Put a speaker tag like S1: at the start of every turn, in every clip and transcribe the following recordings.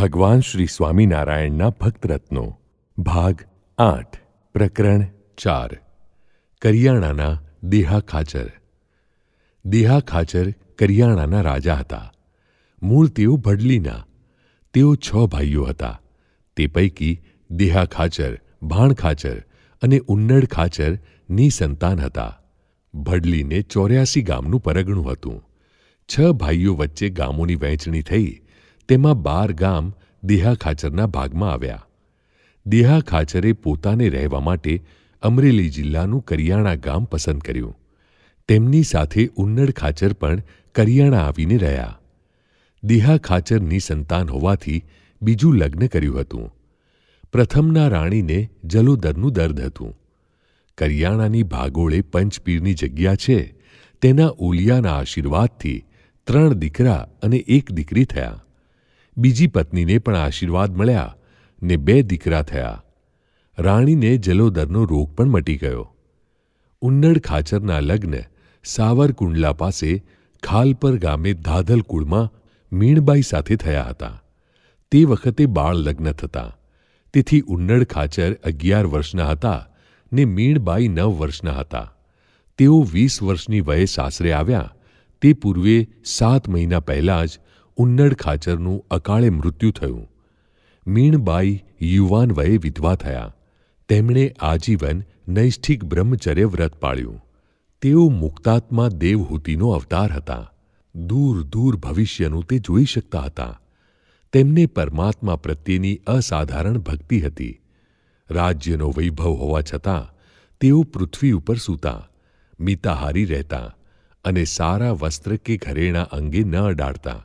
S1: ભગવાન શ્રી સ્વામિનારાયણના ભક્તરત્નો ભાગ આઠ પ્રકરણ ચાર કરિયાણાના દેહા ખાચર દેહા ખાચર કરિયાણાના રાજા હતા મૂળ તેઓ ભડલીના તેઓ છ ભાઈઓ હતા તે પૈકી દેહા ખાચર ભાણ ખાચર અને ઉન્નડ ખાચર ની સંતાન હતા ભડલીને ચોર્યાસી ગામનું પરગણું હતું છ ભાઈઓ વચ્ચે ગામોની વહેંચણી થઈ તેમાં બાર ગામ દેહા ખાચરના ભાગમાં આવ્યા દેહા ખાચરે પોતાને રહેવા માટે અમરેલી જિલ્લાનું કરિયાણા ગામ પસંદ કર્યું તેમની સાથે ઉન્નડ ખાચર પણ કરિયાણા આવીને રહ્યા દેહા ખાચરની સંતાન હોવાથી બીજું લગ્ન કર્યું હતું પ્રથમના રાણીને જલોદરનું દર્દ હતું કરિયાણાની ભાગોળે પંચપીરની જગ્યા છે તેના ઓલિયાના આશીર્વાદથી ત્રણ દીકરા અને એક દીકરી થયા બીજી પત્નીને પણ આશીર્વાદ મળ્યા ને બે દીકરા થયા રાણીને જલોદરનો રોગ પણ મટી ગયો ઉન્નડ ખાચરના લગ્ન સાવરકુંડલા પાસે ખાલપર ગામે ધાધલકુળમાં મીણબાઈ સાથે થયા હતા તે વખતે બાળ લગ્ન થતા તેથી ઉન્નડ ખાચર અગિયાર વર્ષના હતા ને મીણબાઈ નવ વર્ષના હતા તેઓ વીસ વર્ષની વયે સાસરે આવ્યા તે પૂર્વે સાત મહિના પહેલાં જ ઉન્નડ ખાચરનું અકાળે મૃત્યુ થયું મીણબાઈ યુવાન વયે વિધવા થયા તેમણે આજીવન નૈષ્ઠિક બ્રહ્મચર્ય વ્રત પાળ્યું તેઓ મુક્તાત્મા દેવહૂતિનો અવતાર હતા દૂર દૂર ભવિષ્યનું તે જોઈ શકતા હતા તેમને પરમાત્મા પ્રત્યેની અસાધારણ ભક્તિ હતી રાજ્યનો વૈભવ હોવા છતાં તેઓ પૃથ્વી ઉપર સૂતા મિતાહારી રહેતા અને સારા વસ્ત્ર કે ઘરેણા અંગે ન અડાડતા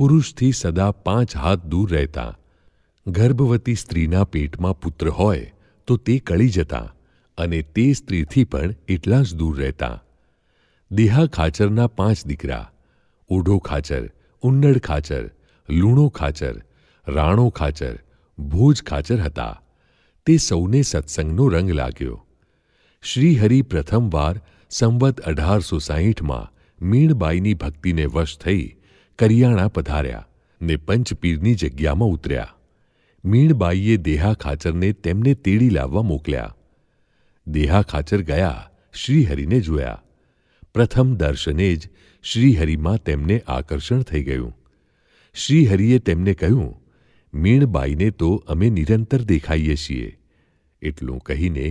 S1: પુરુષથી સદા પાંચ હાથ દૂર રહેતા ગર્ભવતી સ્ત્રીના પેટમાં પુત્ર હોય તો તે કળી જતા અને તે સ્ત્રીથી પણ એટલા જ દૂર રહેતા દેહા ખાચરના પાંચ દીકરા ઓઢો ખાચર ઉન્નડ ખાચર લૂણો ખાચર રાણો ખાચર ભોજ ખાચર હતા તે સૌને સત્સંગનો રંગ લાગ્યો શ્રીહરિ પ્રથમવાર સંવત અઢારસો સાહીઠમાં મીણબાઈની ભક્તિને વશ થઈ કરિયાણા પધાર્યા ને પંચપીરની જગ્યામાં ઉતર્યા મીણબાઈએ દેહા ખાચરને તેમને તેડી લાવવા મોકલ્યા દેહા ખાચર ગયા શ્રીહરિને જોયા પ્રથમ દર્શને જ શ્રીહરિમાં તેમને આકર્ષણ થઈ ગયું શ્રીહરિએ તેમને કહ્યું મીણબાઈને તો અમે નિરંતર દેખાઈએ છીએ એટલું કહીને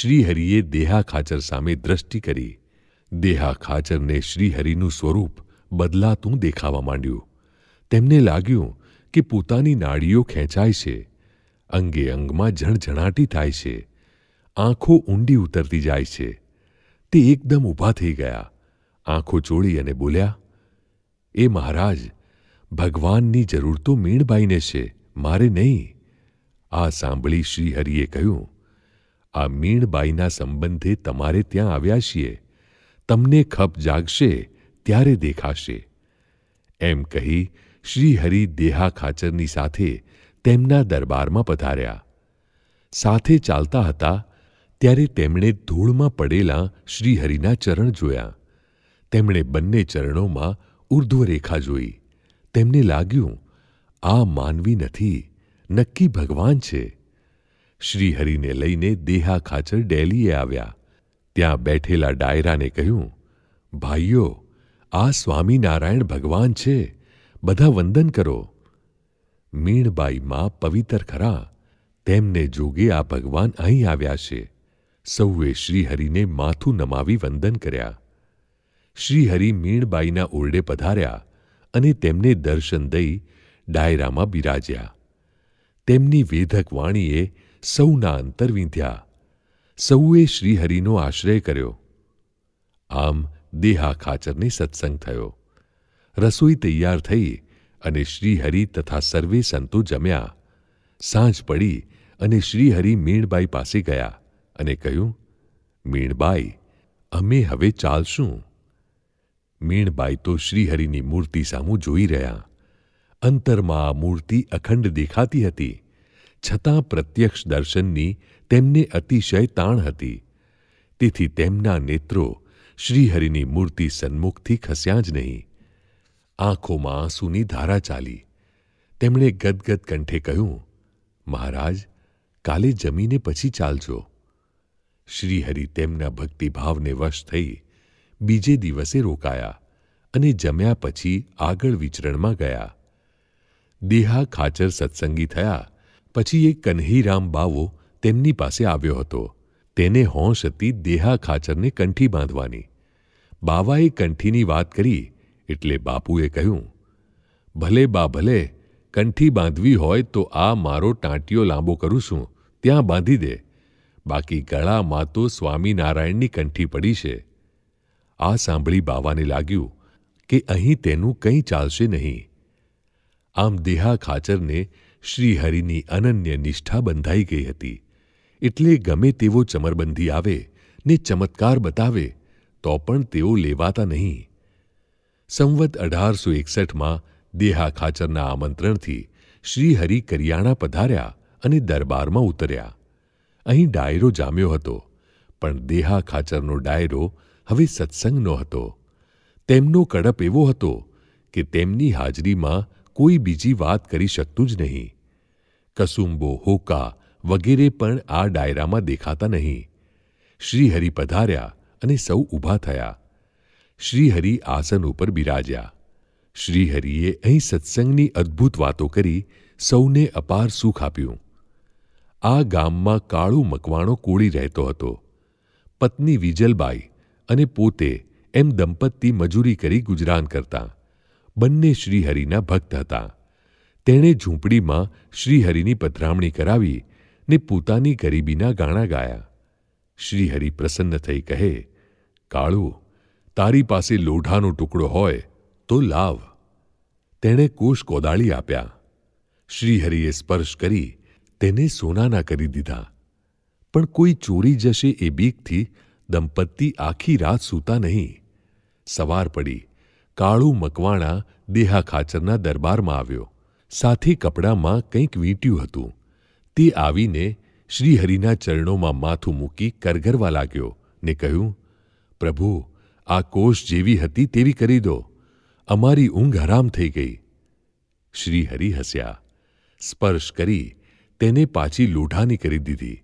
S1: શ્રીહરિએ દેહા ખાચર સામે દ્રષ્ટિ કરી દેહા ખાચરને શ્રીહરિનું સ્વરૂપ બદલાતું દેખાવા માંડ્યું તેમને લાગ્યું કે પોતાની નાડીઓ ખેંચાય છે અંગે અંગમાં ઝણઝણાટી થાય છે આંખો ઊંડી ઉતરતી જાય છે તે એકદમ ઊભા થઈ ગયા આંખો ચોળી અને બોલ્યા એ મહારાજ ભગવાનની જરૂર તો મીણબાઈને છે મારે નહીં આ સાંભળી શ્રીહરિએ કહ્યું આ મીણબાઈના સંબંધે તમારે ત્યાં આવ્યા છીએ તમને ખપ જાગશે ત્યારે દેખાશે એમ કહી શ્રી હરિ દેહા ખાચરની સાથે તેમના દરબારમાં પધાર્યા સાથે ચાલતા હતા ત્યારે તેમણે ધૂળમાં પડેલા શ્રીહરિના ચરણ જોયા તેમણે બંને ચરણોમાં ઉર્ધ્વરેખા જોઈ તેમને લાગ્યું આ માનવી નથી નક્કી ભગવાન છે શ્રીહરિને લઈને દેહા ખાચર ડેલીએ આવ્યા ત્યાં બેઠેલા ડાયરાને કહ્યું ભાઈઓ આ સ્વામિનારાયણ ભગવાન છે બધા વંદન કરો મીણબાઈમાં પવિત્ર ખરા તેમને જોગે આ ભગવાન અહીં આવ્યા છે સૌએ શ્રીહરિને માથું નમાવી વંદન કર્યા શ્રીહરિ મીણબાઈના ઓરડે પધાર્યા અને તેમને દર્શન દઈ ડાયરામાં બિરાજ્યા તેમની વેધક વાણીએ સૌના અંતર વીંધ્યા સૌએ શ્રીહરિનો આશ્રય કર્યો આમ દેહા ખાચરની સત્સંગ થયો રસોઈ તૈયાર થઈ અને શ્રીહરિ તથા સર્વે સંતો જમ્યા સાંજ પડી અને શ્રીહરિ મીણબાઈ પાસે ગયા અને કહ્યું મીણબાઈ અમે હવે ચાલશું મીણબાઈ તો શ્રીહરિની મૂર્તિ સામું જોઈ રહ્યા અંતરમાં આ મૂર્તિ અખંડ દેખાતી હતી છતાં પ્રત્યક્ષ દર્શનની તેમને અતિશય તાણ હતી તેથી તેમના નેત્રો શ્રીહરિની મૂર્તિ સન્મુખથી ખસ્યા જ નહીં આંખોમાં આંસુની ધારા ચાલી તેમણે ગદગદ કંઠે કહ્યું મહારાજ કાલે જમીને પછી ચાલજો શ્રીહરિ તેમના ભક્તિભાવને વશ થઈ બીજે દિવસે રોકાયા અને જમ્યા પછી આગળ વિચરણમાં ગયા દેહા ખાચર સત્સંગી થયા પછી એક કન્હીરામ બાવો તેમની પાસે આવ્યો હતો તેને હોંશ હતી દેહા ખાચરને કંઠી બાંધવાની બાવાએ કંઠીની વાત કરી એટલે બાપુએ કહ્યું ભલે બા ભલે કંઠી બાંધવી હોય તો આ મારો ટાંટિયો લાંબો કરું છું ત્યાં બાંધી દે બાકી ગળામાં તો સ્વામિનારાયણની કંઠી પડી છે આ સાંભળી બાવાને લાગ્યું કે અહીં તેનું કંઈ ચાલશે નહીં આમ દેહા ખાચરને શ્રીહરિની અનન્ય નિષ્ઠા બંધાઈ ગઈ હતી એટલે ગમે તેવો ચમરબંધી આવે ને ચમત્કાર બતાવે તો પણ તેઓ લેવાતા નહીં સંવત અઢારસો એકસઠમાં દેહા ખાચરના આમંત્રણથી શ્રીહરિ કરિયાણા પધાર્યા અને દરબારમાં ઉતર્યા અહીં ડાયરો જામ્યો હતો પણ દેહા ખાચરનો ડાયરો હવે સત્સંગનો હતો તેમનો કડપ એવો હતો કે તેમની હાજરીમાં કોઈ બીજી વાત કરી શકતું જ નહીં કસુંબો હોકા વગેરે પણ આ ડાયરામાં દેખાતા નહીં શ્રીહરિ પધાર્યા અને સૌ ઊભા થયા શ્રીહરિ આસન ઉપર બિરાજ્યા શ્રીહરિએ અહીં સત્સંગની અદ્ભુત વાતો કરી સૌને અપાર સુખ આપ્યું આ ગામમાં કાળું મકવાણો કોળી રહેતો હતો પત્ની વિજલબાઈ અને પોતે એમ દંપતી મજૂરી કરી ગુજરાન કરતા બંને શ્રીહરિના ભક્ત હતા તેણે ઝૂંપડીમાં શ્રીહરિની પધરામણી કરાવી ને પોતાની ગરીબીના ગાણા ગાયા શ્રીહરિ પ્રસન્ન થઈ કહે કાળુ તારી પાસે લોઢાનો ટુકડો હોય તો લાવ તેણે કોષ કોદાળી આપ્યા શ્રીહરિએ સ્પર્શ કરી તેને સોનાના કરી દીધા પણ કોઈ ચોરી જશે એ બીકથી દંપતી આખી રાત સૂતા નહીં સવાર પડી કાળુ મકવાણા દેહા ખાચરના દરબારમાં આવ્યો સાથે કપડામાં કંઈક વીંટ્યું હતું તે આવીને શ્રીહરિના ચરણોમાં માથું મૂકી કરગરવા લાગ્યો ને કહ્યું પ્રભુ આ કોષ જેવી હતી તેવી કરી દો અમારી ઊંઘ હરામ થઈ ગઈ શ્રીહરિ હસ્યા સ્પર્શ કરી તેને પાછી લોઢાની કરી દીધી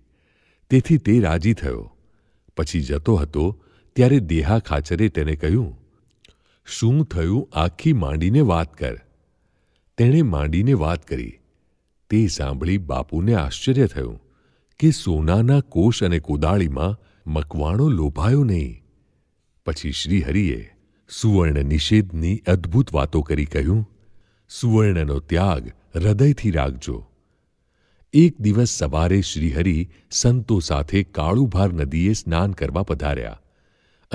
S1: તેથી તે રાજી થયો પછી જતો હતો ત્યારે દેહા ખાચરે તેને કહ્યું શું થયું આખી માંડીને વાત કર તેણે માંડીને વાત કરી તે સાંભળી બાપુને આશ્ચર્ય થયું કે સોનાના કોષ અને કોદાળીમાં મકવાણો લોભાયો નહીં પછી શ્રીહરિએ સુવર્ણ નિષેધની અદ્ભુત વાતો કરી કહ્યું સુવર્ણનો ત્યાગ હૃદયથી રાખજો એક દિવસ સવારે શ્રીહરિ સંતો સાથે કાળુભાર નદીએ સ્નાન કરવા પધાર્યા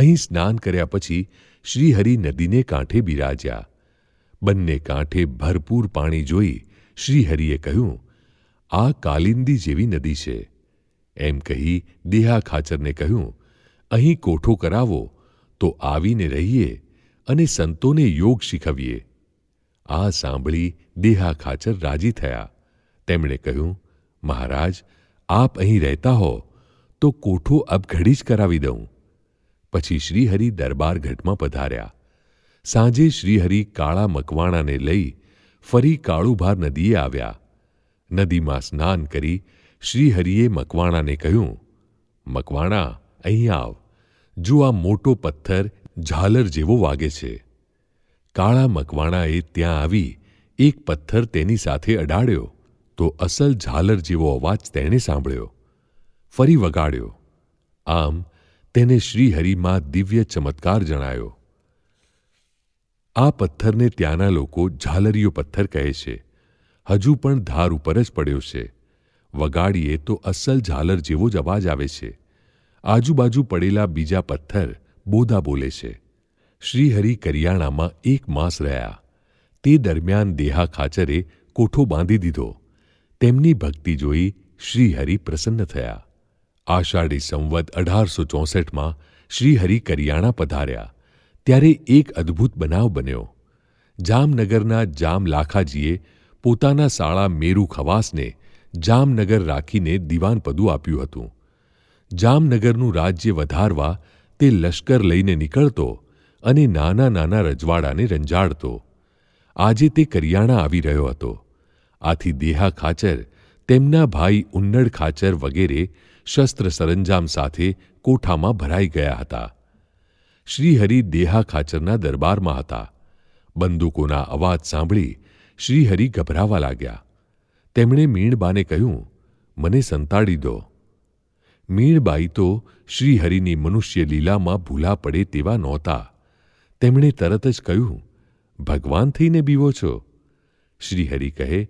S1: અહીં સ્નાન કર્યા પછી શ્રીહરિ નદીને કાંઠે બિરાજ્યા બંને કાંઠે ભરપૂર પાણી જોઈ શ્રીહરિએ કહ્યું આ કાલિંદી જેવી નદી છે એમ કહી દેહા ખાચરને કહ્યું અહીં કોઠો કરાવો તો આવીને રહીએ અને સંતોને યોગ શીખવીએ આ સાંભળી દેહા ખાચર રાજી થયા તેમણે કહ્યું મહારાજ આપ અહીં રહેતા હો તો કોઠો અબઘડી જ કરાવી દઉં પછી શ્રીહરિ દરબાર ઘટમાં પધાર્યા સાંજે શ્રીહરિ કાળા મકવાણાને લઈ ફરી કાળુભાર નદીએ આવ્યા નદીમાં સ્નાન કરી શ્રીહરિએ મકવાણાને કહ્યું મકવાણા અહીં આવ જો આ મોટો પથ્થર ઝાલર જેવો વાગે છે કાળા મકવાણાએ ત્યાં આવી એક પથ્થર તેની સાથે અડાડ્યો તો અસલ ઝાલર જેવો અવાજ તેણે સાંભળ્યો ફરી વગાડ્યો આમ તેને શ્રીહરિમાં દિવ્ય ચમત્કાર જણાયો આ પથ્થરને ત્યાંના લોકો ઝાલરીયો પથ્થર કહે છે હજુ પણ ધાર ઉપર જ પડ્યો છે વગાડીએ તો અસલ ઝાલર જેવો જ અવાજ આવે છે આજુબાજુ પડેલા બીજા પથ્થર બોધા બોલે છે શ્રીહરિ કરિયાણામાં એક માસ રહ્યા તે દરમિયાન દેહા ખાચરે કોઠો બાંધી દીધો તેમની ભક્તિ જોઈ શ્રીહરિ પ્રસન્ન થયા આષાઢી સંવત અઢારસો ચોસઠમાં શ્રીહરિ કરિયાણા પધાર્યા ત્યારે એક અદ્ભુત બનાવ બન્યો જામનગરના જામલાખાજીએ પોતાના સાળા મેરુ ખવાસને જામનગર રાખીને દિવાનપદું આપ્યું હતું જામનગરનું રાજ્ય વધારવા તે લશ્કર લઈને નીકળતો અને નાના નાના રજવાડાને રંજાડતો આજે તે કરિયાણા આવી રહ્યો હતો આથી દેહા ખાચર તેમના ભાઈ ઉન્નડ ખાચર વગેરે શસ્ત્ર સરંજામ સાથે કોઠામાં ભરાઈ ગયા હતા શ્રીહરિ દેહા ખાચરના દરબારમાં હતા બંદૂકોના અવાજ સાંભળી શ્રીહરિ ગભરાવા લાગ્યા તેમણે મીણબાને કહ્યું મને સંતાડી દો મીણબાઈ તો શ્રીહરિની મનુષ્ય લીલામાં ભૂલા પડે તેવા નહોતા તેમણે તરત જ કહ્યું ભગવાન થઈને બીવો છો શ્રીહરિ કહે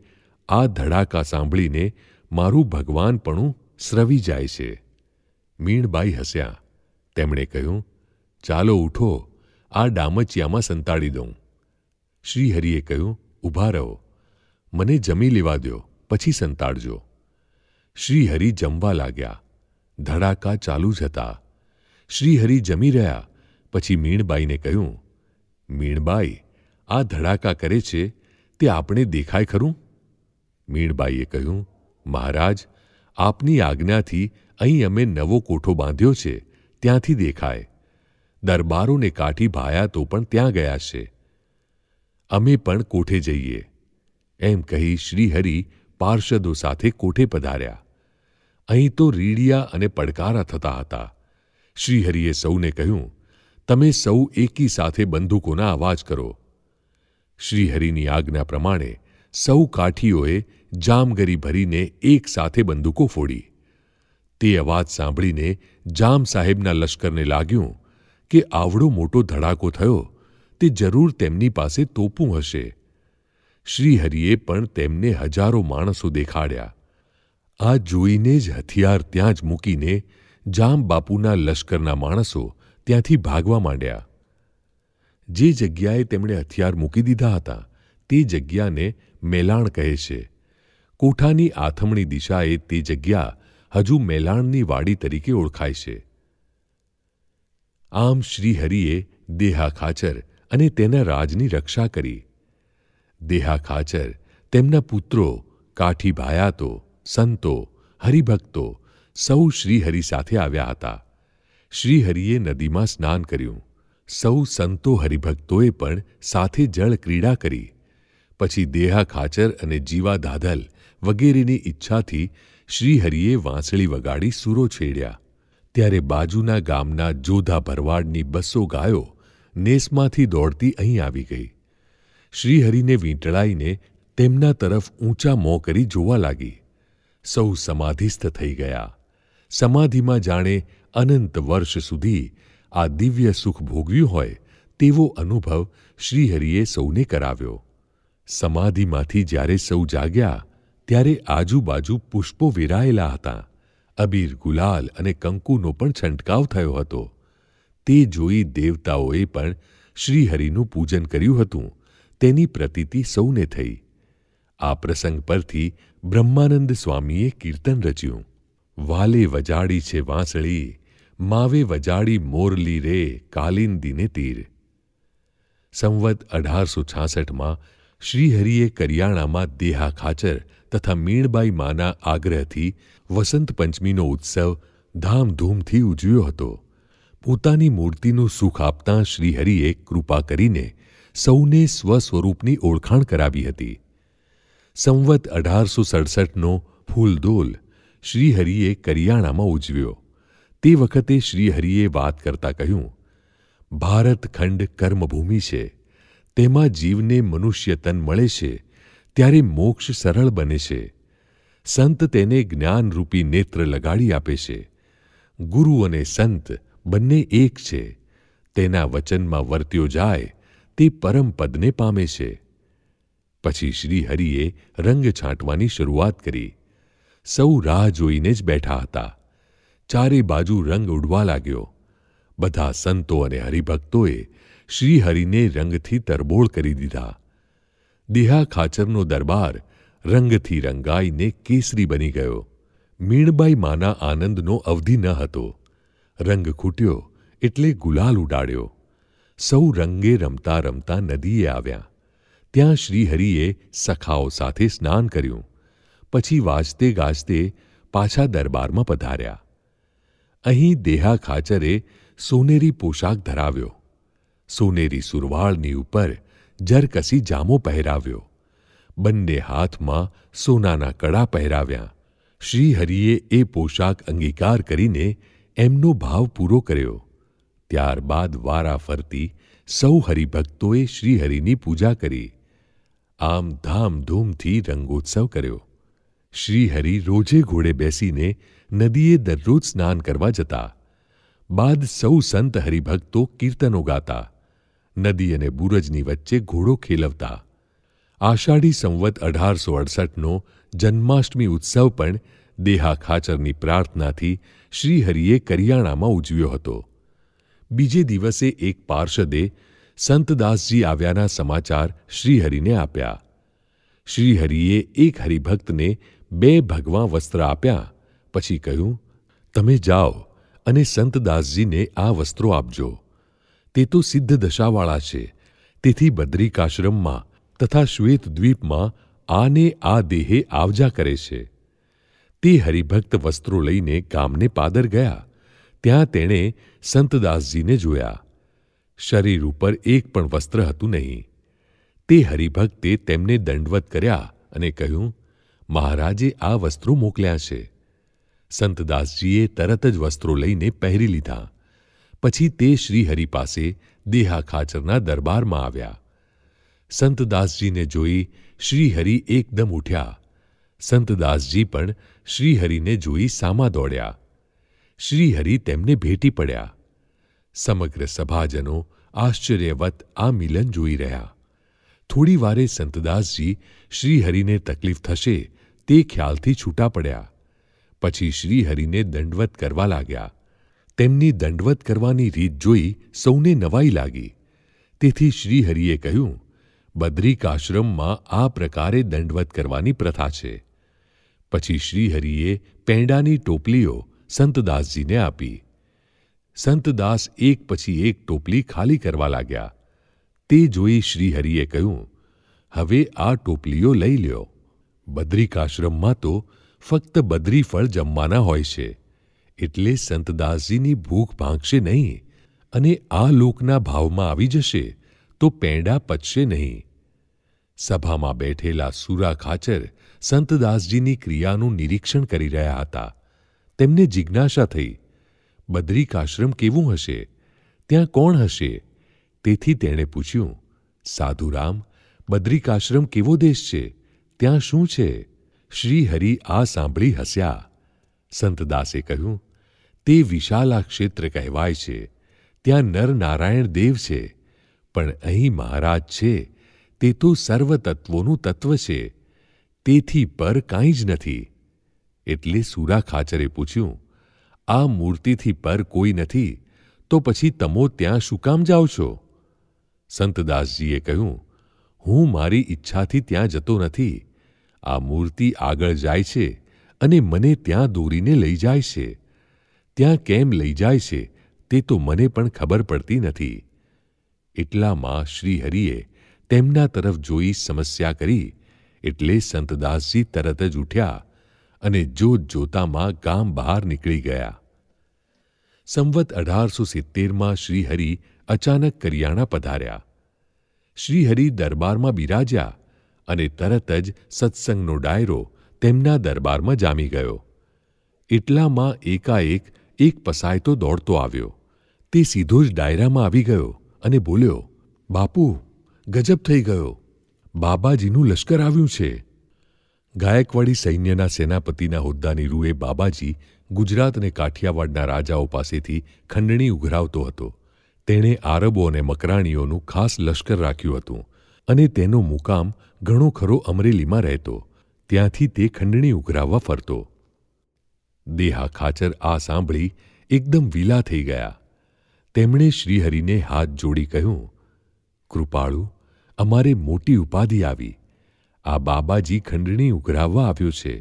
S1: આ ધડાકા સાંભળીને મારું ભગવાનપણું સ્રવી જાય છે મીણબાઈ હસ્યા તેમણે કહ્યું ચાલો ઉઠો આ ડામચિયામાં સંતાડી દઉં શ્રીહરિએ કહ્યું ઊભા રહો મને જમી લેવા દો પછી સંતાડજો શ્રીહરિ જમવા લાગ્યા ધડાકા ચાલુ જ હતા શ્રીહરિ જમી રહ્યા પછી મીણબાઈને કહ્યું મીણબાઈ આ ધડાકા કરે છે તે આપણે દેખાય ખરું મીણબાઈએ કહ્યું મહારાજ આપની આજ્ઞાથી અહીં અમે નવો કોઠો બાંધ્યો છે ત્યાંથી દેખાય દરબારોને કાઠી ભાયા તો પણ ત્યાં ગયા છે અમે પણ કોઠે જઈએ એમ કહી શ્રીહરિ પાર્ષદો સાથે કોઠે પધાર્યા અહીં તો રીડિયા અને પડકારા થતા હતા શ્રીહરિએ સૌને કહ્યું તમે સૌ એકી સાથે બંદૂકોના અવાજ કરો શ્રીહરિની આજ્ઞા પ્રમાણે સૌ કાઠીઓએ જામગરી ભરીને એક સાથે બંદૂકો ફોડી તે અવાજ સાંભળીને જામ સાહેબના લશ્કરને લાગ્યું કે આવડો મોટો ધડાકો થયો તે જરૂર તેમની પાસે તોપું હશે શ્રીહરિએ પણ તેમને હજારો માણસો દેખાડ્યા આ જોઈને જ હથિયાર ત્યાં જ મૂકીને જામબાપુના લશ્કરના માણસો ત્યાંથી ભાગવા માંડ્યા જે જગ્યાએ તેમણે હથિયાર મૂકી દીધા હતા તે જગ્યાને મેલાણ કહે છે કોઠાની આથમણી દિશાએ તે જગ્યા હજુ મેલાણની વાડી તરીકે ઓળખાય છે આમ શ્રીહરિએ દેહા ખાચર અને તેના રાજની રક્ષા કરી દેહા ખાચર તેમના પુત્રો કાઠી ભાયાતો સંતો હરિભક્તો સૌ શ્રીહરિ સાથે આવ્યા હતા શ્રીહરિએ નદીમાં સ્નાન કર્યું સૌ સંતો હરિભક્તોએ પણ સાથે જળ ક્રીડા કરી પછી દેહા ખાચર અને જીવા દાધલ વગેરેની ઈચ્છાથી શ્રીહરિએ વાંસળી વગાડી સૂરો છેડ્યા ત્યારે બાજુના ગામના જોધા ભરવાડની બસો ગાયો નેસમાંથી દોડતી અહીં આવી ગઈ શ્રીહરિને વીંટળાઈને તેમના તરફ ઊંચા મોં કરી જોવા લાગી સૌ સમાધિસ્થ થઈ ગયા સમાધિમાં જાણે અનંત વર્ષ સુધી આ દિવ્ય સુખ ભોગવ્યું હોય તેવો અનુભવ શ્રીહરિએ સૌને કરાવ્યો સમાધિમાંથી જ્યારે સૌ જાગ્યા ત્યારે આજુબાજુ પુષ્પો વેરાયેલા હતા અબીર ગુલાલ અને કંકુનો પણ છંટકાવ થયો હતો તે જોઈ દેવતાઓએ પણ શ્રીહરિનું પૂજન કર્યું હતું તેની પ્રતીતિ સૌને થઈ આ પ્રસંગ પરથી બ્રહ્માનંદ સ્વામીએ કીર્તન રચ્યું વાલે વજાડી છે વાંસળી માવે વજાડી મોરલી રે કાલિંદીને તીર સંવત અઢારસો છાસઠમાં શ્રીહરિએ કરિયાણામાં દેહા ખાચર તથા મીણબાઈ માના આગ્રહથી વસંત પંચમીનો ઉત્સવ ધામધૂમથી ઉજવ્યો હતો પોતાની મૂર્તિનું સુખ આપતાં શ્રીહરિએ કૃપા કરીને સૌને સ્વસ્વરૂપની ઓળખાણ કરાવી હતી સંવત અઢારસો સડસઠનો ફૂલદોલ શ્રીહરિએ કરિયાણામાં ઉજવ્યો તે વખતે શ્રીહરિએ વાત કરતા કહ્યું ભારત ખંડ કર્મભૂમિ છે તેમાં જીવને મનુષ્ય તન મળે છે ત્યારે મોક્ષ સરળ બને છે સંત તેને જ્ઞાનરૂપી નેત્ર લગાડી આપે છે ગુરુ અને સંત બંને એક છે તેના વચનમાં વર્ત્યો જાય તે પરમપદને પામે છે પછી શ્રી હરિએ રંગ છાંટવાની શરૂઆત કરી સૌ રાહ જોઈને જ બેઠા હતા ચારે બાજુ રંગ ઉડવા લાગ્યો બધા સંતો અને હરિભક્તોએ શ્રીહરિને રંગથી તરબોળ કરી દીધા દેહા ખાચરનો દરબાર રંગથી રંગાઈને કેસરી બની ગયો મીણબાઈ માના આનંદનો અવધિ ન હતો રંગ ખૂટ્યો એટલે ગુલાલ ઉડાડ્યો સૌ રંગે રમતા રમતા નદીએ આવ્યા ત્યાં શ્રીહરિએ સખાઓ સાથે સ્નાન કર્યું પછી વાજતે ગાજતે પાછા દરબારમાં પધાર્યા અહીં દેહા ખાચરે સોનેરી પોશાક ધરાવ્યો સોનેરી સુરવાળની ઉપર જરકસી જામો પહેરાવ્યો બંને હાથમાં સોનાના કડા પહેરાવ્યા શ્રીહરિએ એ પોશાક અંગીકાર કરીને એમનો ભાવ પૂરો કર્યો ત્યારબાદ વારા ફરતી સૌ હરિભક્તોએ શ્રીહરિની પૂજા કરી આમ ધામધૂમથી રંગોત્સવ કર્યો શ્રીહરિ રોજે ઘોડે બેસીને નદીએ દરરોજ સ્નાન કરવા જતા બાદ સૌ સંત હરિભક્તો કીર્તનો ગાતા નદી અને બુરજની વચ્ચે ઘોડો ખેલવતા આષાઢી સંવત અઢારસો અડસઠનો જન્માષ્ટમી ઉત્સવ પણ દેહા ખાચરની પ્રાર્થનાથી શ્રીહરિએ કરિયાણામાં ઉજવ્યો હતો બીજે દિવસે એક પાર્ષદે સંતદાસજી આવ્યાના સમાચાર શ્રીહરિને આપ્યા શ્રીહરિએ એક હરિભક્તને બે ભગવા વસ્ત્ર આપ્યા પછી કહ્યું તમે જાઓ અને સંતદાસજીને આ વસ્ત્રો આપજો તે તો સિદ્ધ દશાવાળા છે તેથી બદ્રિકાશ્રમમાં તથા શ્વેત દ્વીપમાં આને આ દેહે આવજા કરે છે તે હરિભક્ત વસ્ત્રો લઈને ગામને પાદર ગયા ત્યાં તેણે સંતદાસજીને જોયા શરીર ઉપર એક પણ વસ્ત્ર હતું નહીં તે હરિભક્તે તેમને દંડવત કર્યા અને કહ્યું મહારાજે આ વસ્ત્રો મોકલ્યા છે સંતદાસજીએ તરત જ વસ્ત્રો લઈને પહેરી લીધા પછી તે શ્રીહરિ પાસે દેહાખાચરના દરબારમાં આવ્યા સંતદાસજીને જોઈ શ્રીહરિ એકદમ ઉઠ્યા સંતદાસજી પણ શ્રીહરિને જોઈ સામા દોડ્યા શ્રીહરિ તેમને ભેટી પડ્યા સમગ્ર સભાજનો આશ્ચર્યવત આ મિલન જોઈ રહ્યા થોડી વારે સંતદાસજી શ્રીહરિને તકલીફ થશે તે ખ્યાલથી છૂટા પડ્યા પછી શ્રીહરિને દંડવત કરવા લાગ્યા તેમની દંડવત કરવાની રીત જોઈ સૌને નવાઈ લાગી તેથી શ્રીહરિએ કહ્યું બદ્રિકાશ્રમમાં આ પ્રકારે દંડવત કરવાની પ્રથા છે પછી શ્રીહરિએ પેંડાની ટોપલીઓ સંતદાસજીને આપી સંતદાસ એક પછી એક ટોપલી ખાલી કરવા લાગ્યા તે જોઈ શ્રીહરિએ કહ્યું હવે આ ટોપલીઓ લઈ લ્યો બદ્રિકાશ્રમમાં તો ફક્ત બદ્રીફળ જમવાના હોય છે એટલે સંતદાસજીની ભૂખ ભાંગશે નહીં અને આ લોકના ભાવમાં આવી જશે તો પેંડા પચશે નહીં સભામાં બેઠેલા સુરા ખાચર સંતદાસજીની ક્રિયાનું નિરીક્ષણ કરી રહ્યા હતા તેમને જિજ્ઞાસા થઈ બદ્રિકાશ્રમ કેવું હશે ત્યાં કોણ હશે તેથી તેણે પૂછ્યું સાધુરામ બદ્રિકાશ્રમ કેવો દેશ છે ત્યાં શું છે શ્રી હરિ આ સાંભળી હસ્યા સંતદાસે કહ્યું તે વિશાલા ક્ષેત્ર કહેવાય છે ત્યાં નરનારાયણ દેવ છે પણ અહીં મહારાજ છે તે તો સર્વ તત્વોનું તત્વ છે તેથી પર કાંઈ જ નથી એટલે સુરા ખાચરે પૂછ્યું આ મૂર્તિથી પર કોઈ નથી તો પછી તમો ત્યાં શું કામ જાઓ છો સંતદાસજીએ કહ્યું હું મારી ઈચ્છાથી ત્યાં જતો નથી આ મૂર્તિ આગળ જાય છે અને મને ત્યાં દોરીને લઈ જાય છે ત્યાં કેમ લઈ જાય છે તે તો મને પણ ખબર પડતી નથી એટલામાં શ્રીહરિએ તેમના તરફ જોઈ સમસ્યા કરી એટલે સંતદાસજી તરત જ ઉઠ્યા અને જોતામાં ગામ બહાર નીકળી ગયા સંવત અઢારસો સિત્તેરમાં શ્રીહરિ અચાનક કરિયાણા પધાર્યા શ્રીહરિ દરબારમાં બિરાજ્યા અને તરત જ સત્સંગનો ડાયરો તેમના દરબારમાં જામી ગયો એટલામાં એકાએક એક પસાયતો દોડતો આવ્યો તે સીધો જ ડાયરામાં આવી ગયો અને બોલ્યો બાપુ ગજબ થઈ ગયો બાબાજીનું લશ્કર આવ્યું છે ગાયકવાડી સૈન્યના સેનાપતિના હોદ્દાની રૂએ બાબાજી ગુજરાત અને કાઠિયાવાડના રાજાઓ પાસેથી ખંડણી ઉઘરાવતો હતો તેણે આરબો અને મકરાણીઓનું ખાસ લશ્કર રાખ્યું હતું અને તેનો મુકામ ઘણો ખરો અમરેલીમાં રહેતો ત્યાંથી તે ખંડણી ઉઘરાવવા ફરતો દેહા ખાચર આ સાંભળી એકદમ વિલા થઈ ગયા તેમણે શ્રીહરિને હાથ જોડી કહ્યું કૃપાળુ અમારે મોટી ઉપાધિ આવી આ બાબાજી ખંડણી ઉઘરાવવા આવ્યો છે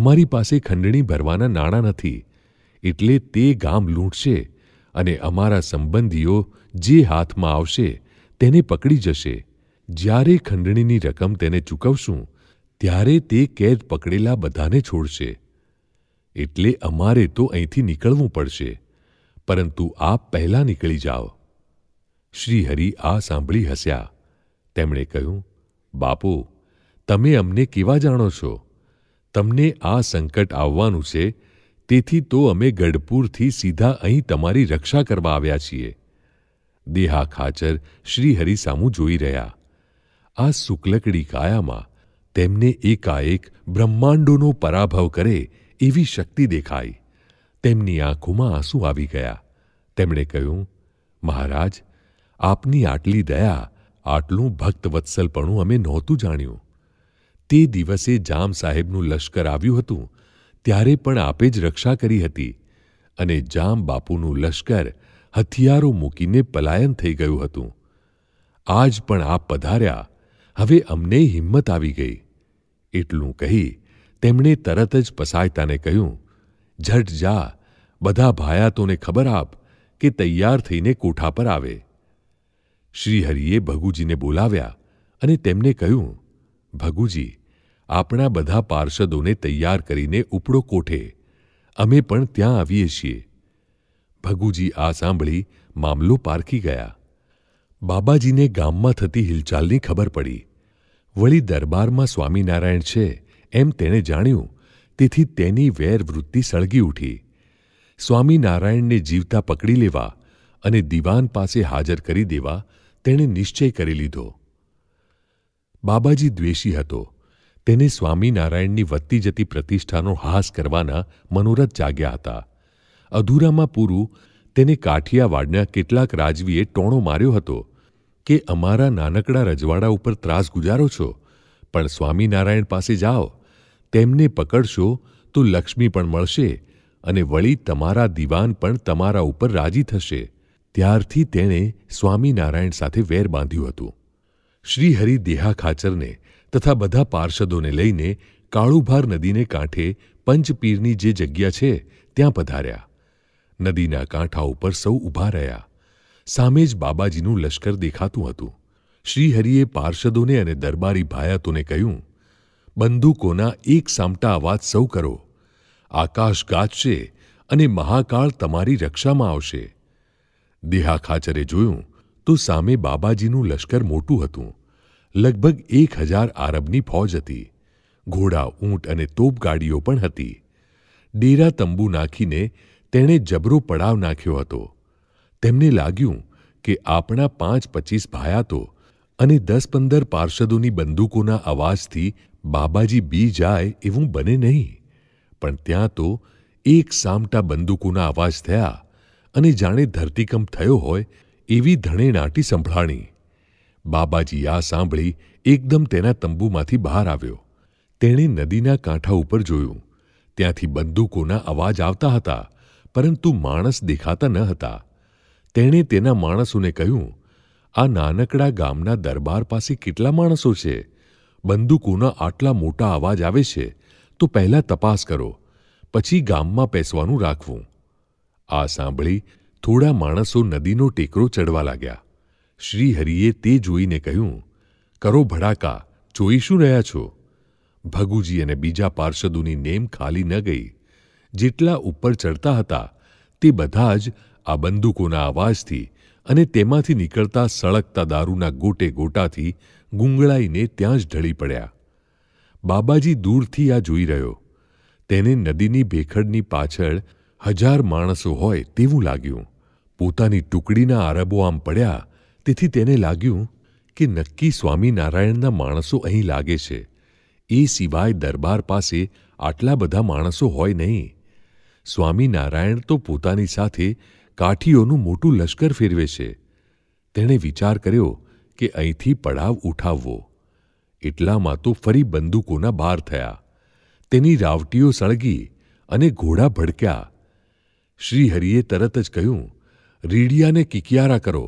S1: અમારી પાસે ખંડણી ભરવાના નાણાં નથી એટલે તે ગામ લૂંટશે અને અમારા સંબંધીઓ જે હાથમાં આવશે તેને પકડી જશે જ્યારે ખંડણીની રકમ તેને ચૂકવશું ત્યારે તે કેદ પકડેલા બધાને છોડશે એટલે અમારે તો અહીંથી નીકળવું પડશે પરંતુ આપ પહેલાં નીકળી જાઓ શ્રીહરિ આ સાંભળી હસ્યા તેમણે કહ્યું બાપુ તમે અમને કેવા જાણો છો તમને આ સંકટ આવવાનું છે તેથી તો અમે ગઢપુરથી સીધા અહીં તમારી રક્ષા કરવા આવ્યા છીએ દેહા ખાચર શ્રીહરિ સામું જોઈ રહ્યા આ સુકલકડી કાયામાં તેમને એકાએક બ્રહ્માંડોનો પરાભવ કરે એવી શક્તિ દેખાઈ તેમની આંખોમાં આંસુ આવી ગયા તેમણે કહ્યું મહારાજ આપની આટલી દયા આટલું ભક્તવત્સલપણું અમે નહોતું જાણ્યું તે દિવસે જામ સાહેબનું લશ્કર આવ્યું હતું ત્યારે પણ આપે જ રક્ષા કરી હતી અને જામ બાપુનું લશ્કર હથિયારો મૂકીને પલાયન થઈ ગયું હતું આજ પણ આપ પધાર્યા હવે અમને હિંમત આવી ગઈ એટલું કહી તેમણે તરત જ પસાયતાને કહ્યું ઝટ જા બધા ભાયાતોને ખબર આપ કે તૈયાર થઈને કોઠા પર આવે શ્રીહરિએ ભગુજીને બોલાવ્યા અને તેમને કહ્યું ભગુજી આપણા બધા પાર્ષદોને તૈયાર કરીને ઉપડો કોઠે અમે પણ ત્યાં આવીએ છીએ ભગુજી આ સાંભળી મામલો પારખી ગયા બાબાજીને ગામમાં થતી હિલચાલની ખબર પડી વળી દરબારમાં સ્વામિનારાયણ છે એમ તેણે જાણ્યું તેથી તેની વેરવૃત્તિ સળગી ઉઠી સ્વામિનારાયણને જીવતા પકડી લેવા અને દિવાન પાસે હાજર કરી દેવા તેણે નિશ્ચય કરી લીધો બાબાજી દ્વેષી હતો તેને સ્વામિનારાયણની વધતી જતી પ્રતિષ્ઠાનો હાસ કરવાના મનોરથ જાગ્યા હતા અધૂરામાં પૂરું તેને કાઠિયાવાડના કેટલાક રાજવીએ ટોણો માર્યો હતો કે અમારા નાનકડા રજવાડા ઉપર ત્રાસ ગુજારો છો પણ સ્વામિનારાયણ પાસે જાઓ તેમને પકડશો તો લક્ષ્મી પણ મળશે અને વળી તમારા દિવાન પણ તમારા ઉપર રાજી થશે ત્યારથી તેણે સ્વામિનારાયણ સાથે વેર બાંધ્યું હતું શ્રીહરિ દેહા ખાચરને તથા બધા પાર્ષદોને લઈને કાળુભાર નદીને કાંઠે પંચપીરની જે જગ્યા છે ત્યાં પધાર્યા નદીના કાંઠા ઉપર સૌ ઊભા રહ્યા સામે જ બાબાજીનું લશ્કર દેખાતું હતું શ્રીહરિએ પાર્ષદોને અને દરબારી ભાયાતોને કહ્યું બંદૂકોના એક સામટા અવાજ સૌ કરો આકાશ ગાજશે અને મહાકાળ તમારી રક્ષામાં આવશે દેહા ખાચરે જોયું તો સામે બાબાજીનું લશ્કર મોટું હતું લગભગ એક હજાર આરબની ફોજ હતી ઘોડા ઊંટ અને તોપગાડીઓ પણ હતી ડેરા તંબુ નાખીને તેણે જબરો પડાવ નાખ્યો હતો તેમને લાગ્યું કે આપણા પાંચ પચીસ ભાયા તો અને દસ પંદર પાર્ષદોની બંદૂકોના અવાજથી બાબાજી બી જાય એવું બને નહીં પણ ત્યાં તો એક સામટા બંદૂકોના અવાજ થયા અને જાણે ધરતીકંપ થયો હોય એવી ધણે નાટી સંભળાણી બાબાજી આ સાંભળી એકદમ તેના તંબુમાંથી બહાર આવ્યો તેણે નદીના કાંઠા ઉપર જોયું ત્યાંથી બંદૂકોના અવાજ આવતા હતા પરંતુ માણસ દેખાતા ન હતા તેણે તેના માણસોને કહ્યું આ નાનકડા ગામના દરબાર પાસે કેટલા માણસો છે બંદૂકોના આટલા મોટા અવાજ આવે છે તો પહેલા તપાસ કરો પછી ગામમાં પેસવાનું રાખવું આ સાંભળી થોડા માણસો નદીનો ટેકરો ચડવા લાગ્યા શ્રીહરિએ તે જોઈને કહ્યું કરો ભડાકા જોઈ શું રહ્યા છો ભગુજી અને બીજા પાર્ષદોની નેમ ખાલી ન ગઈ જેટલા ઉપર ચડતા હતા તે બધા જ આ બંદૂકોના અવાજથી અને તેમાંથી નીકળતા સળગતા દારૂના ગોટે ગોટાથી ગુંગળાઈને ત્યાં જ ઢળી પડ્યા બાબાજી દૂરથી આ જોઈ રહ્યો તેને નદીની ભેખડની પાછળ હજાર માણસો હોય તેવું લાગ્યું પોતાની ટુકડીના આરબો આમ પડ્યા તેથી તેને લાગ્યું કે નક્કી સ્વામિનારાયણના માણસો અહીં લાગે છે એ સિવાય દરબાર પાસે આટલા બધા માણસો હોય નહીં સ્વામિનારાયણ તો પોતાની સાથે કાઠીઓનું મોટું લશ્કર ફેરવે છે તેણે વિચાર કર્યો કે અહીંથી પડાવ ઉઠાવવો એટલામાં તો ફરી બંદૂકોના બાર થયા તેની રાવટીઓ સળગી અને ઘોડા ભડક્યા શ્રીહરિએ તરત જ કહ્યું રીડિયાને કિકિયારા કરો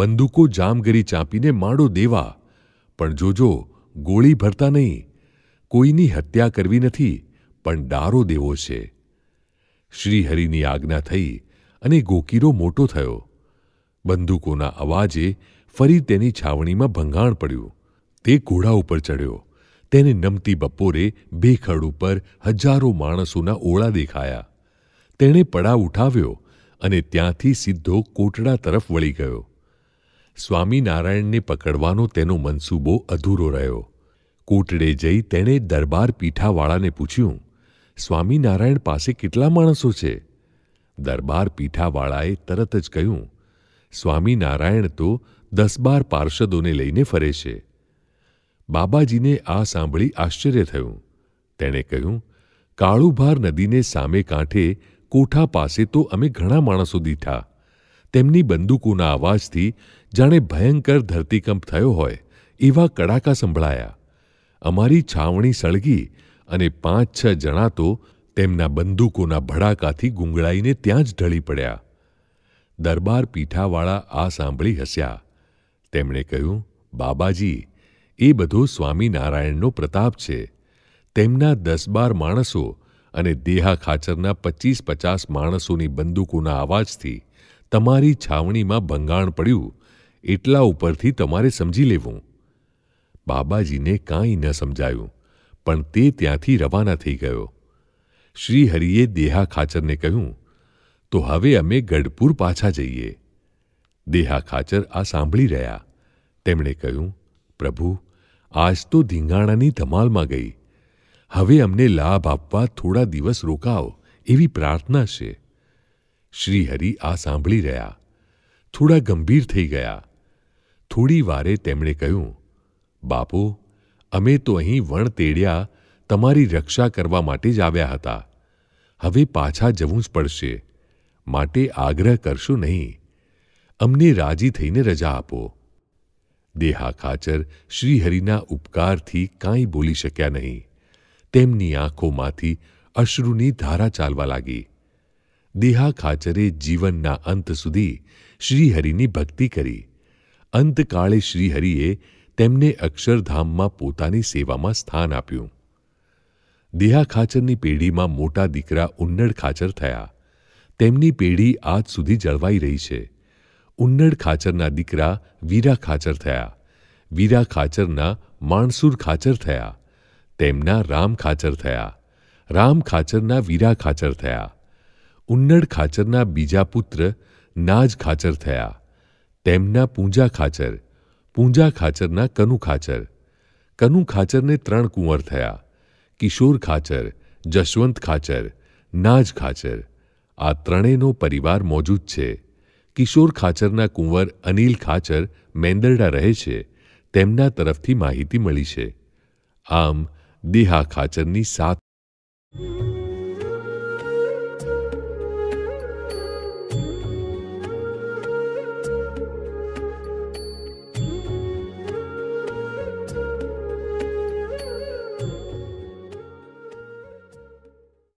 S1: બંદૂકો જામગરી ચાંપીને માડો દેવા પણ જોજો ગોળી ભરતા નહીં કોઈની હત્યા કરવી નથી પણ ડારો દેવો છે શ્રીહરિની આજ્ઞા થઈ અને ગોકીરો મોટો થયો બંદૂકોના અવાજે ફરી તેની છાવણીમાં ભંગાણ પડ્યું તે ઘોડા ઉપર ચડ્યો તેને નમતી બપોરે બેખડ ઉપર હજારો માણસોના ઓળા દેખાયા તેણે પડાવ ઉઠાવ્યો અને ત્યાંથી સીધો કોટડા તરફ વળી ગયો સ્વામિનારાયણને પકડવાનો તેનો મનસૂબો અધૂરો રહ્યો કોટડે જઈ તેણે દરબાર પીઠાવાળાને પૂછ્યું સ્વામિનારાયણ પાસે કેટલા માણસો છે દરબાર પીઠાવાળાએ તરત જ કહ્યું સ્વામિનારાયણ તો દસ બાર પાર્ષદોને લઈને ફરે છે બાબાજીને આ સાંભળી આશ્ચર્ય થયું તેણે કહ્યું કાળુભાર નદીને સામે કાંઠે કોઠા પાસે તો અમે ઘણા માણસો દીઠા તેમની બંદૂકોના અવાજથી જાણે ભયંકર ધરતીકંપ થયો હોય એવા કડાકા સંભળાયા અમારી છાવણી સળગી અને પાંચ છ જણા તો તેમના બંદૂકોના ભડાકાથી ગુંગળાઈને ત્યાં જ ઢળી પડ્યા દરબાર પીઠાવાળા આ સાંભળી હસ્યા તેમણે કહ્યું બાબાજી એ બધો સ્વામિનારાયણનો પ્રતાપ છે તેમના દસ બાર માણસો અને દેહા ખાચરના પચીસ પચાસ માણસોની બંદૂકોના અવાજથી તમારી છાવણીમાં ભંગાણ પડ્યું એટલા ઉપરથી તમારે સમજી લેવું બાબાજીને કાંઈ ન સમજાયું પણ તે ત્યાંથી રવાના થઈ ગયો શ્રીહરિએ દેહા ખાચરને કહ્યું તો હવે અમે ગઢપુર પાછા જઈએ દેહા ખાચર આ સાંભળી રહ્યા તેમણે કહ્યું પ્રભુ આજ તો ધીંગાણાની ધમાલમાં ગઈ હવે અમને લાભ આપવા થોડા દિવસ રોકાઓ એવી પ્રાર્થના છે શ્રીહરિ આ સાંભળી રહ્યા થોડા ગંભીર થઈ ગયા થોડી વારે તેમણે કહ્યું બાપુ અમે તો અહીં વણ તેડ્યા તમારી રક્ષા કરવા માટે જ આવ્યા હતા હવે પાછા જવું જ પડશે માટે આગ્રહ કરશો નહીં અમને રાજી થઈને રજા આપો દેહા ખાચર શ્રીહરિના ઉપકારથી કાંઈ બોલી શક્યા નહીં તેમની આંખોમાંથી અશ્રુની ધારા ચાલવા લાગી દેહા ખાચરે જીવનના અંત સુધી શ્રીહરિની ભક્તિ કરી અંતકાળે શ્રીહરિએ તેમને અક્ષરધામમાં પોતાની સેવામાં સ્થાન આપ્યું દેહા ખાચરની પેઢીમાં મોટા દીકરા ઉન્નડ ખાચર થયા તેમની પેઢી આજ સુધી જળવાઈ રહી છે ઉન્નડ ખાચરના દીકરા વીરા ખાચર થયા વીરા ખાચરના માણસુર ખાચર થયા તેમના રામ ખાચર થયા રામ ખાચરના વીરા ખાચર થયા ઉન્નડ ખાચરના બીજા પુત્ર નાજ ખાચર થયા તેમના પૂંજા ખાચર પૂંજા ખાચરના કનુ ખાચર કનુ ખાચરને ત્રણ કુંવર થયા કિશોર ખાચર જશવંત ખાચર નાજ ખાચર આ ત્રણેયનો પરિવાર મોજૂદ છે કિશોર ખાચરના કુંવર અનિલ ખાચર મેંદરડા રહે છે તેમના તરફથી માહિતી મળી છે આમ દેહા ખાચરની સાથ